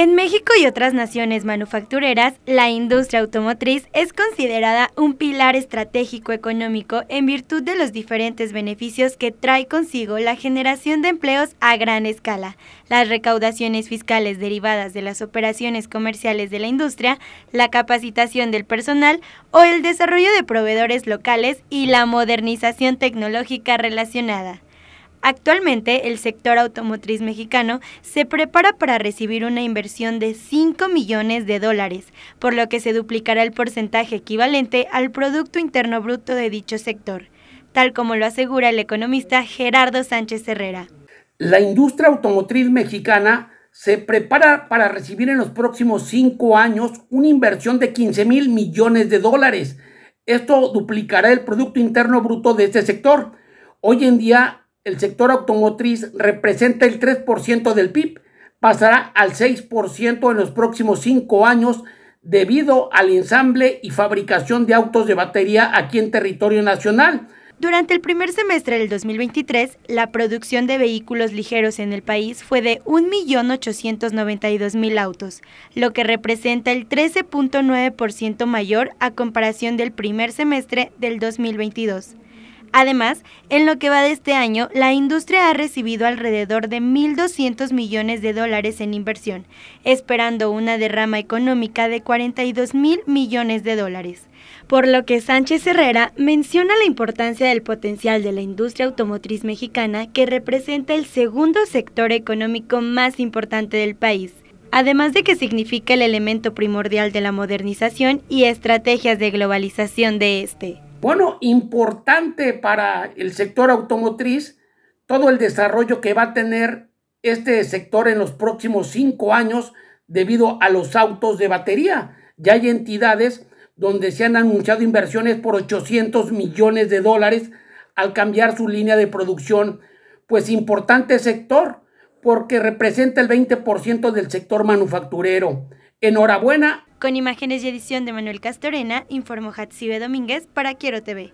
En México y otras naciones manufactureras, la industria automotriz es considerada un pilar estratégico económico en virtud de los diferentes beneficios que trae consigo la generación de empleos a gran escala, las recaudaciones fiscales derivadas de las operaciones comerciales de la industria, la capacitación del personal o el desarrollo de proveedores locales y la modernización tecnológica relacionada. Actualmente, el sector automotriz mexicano se prepara para recibir una inversión de 5 millones de dólares, por lo que se duplicará el porcentaje equivalente al Producto Interno Bruto de dicho sector, tal como lo asegura el economista Gerardo Sánchez Herrera. La industria automotriz mexicana se prepara para recibir en los próximos 5 años una inversión de 15 mil millones de dólares. Esto duplicará el Producto Interno Bruto de este sector. Hoy en día el sector automotriz representa el 3% del PIB, pasará al 6% en los próximos cinco años debido al ensamble y fabricación de autos de batería aquí en territorio nacional. Durante el primer semestre del 2023, la producción de vehículos ligeros en el país fue de 1.892.000 autos, lo que representa el 13.9% mayor a comparación del primer semestre del 2022. Además, en lo que va de este año, la industria ha recibido alrededor de 1.200 millones de dólares en inversión, esperando una derrama económica de 42.000 millones de dólares. Por lo que Sánchez Herrera menciona la importancia del potencial de la industria automotriz mexicana, que representa el segundo sector económico más importante del país además de que significa el elemento primordial de la modernización y estrategias de globalización de este. Bueno, importante para el sector automotriz todo el desarrollo que va a tener este sector en los próximos cinco años debido a los autos de batería. Ya hay entidades donde se han anunciado inversiones por 800 millones de dólares al cambiar su línea de producción, pues importante sector, porque representa el 20% del sector manufacturero. Enhorabuena. Con imágenes y edición de Manuel Castorena, informó Hatsibe Domínguez para Quiero TV.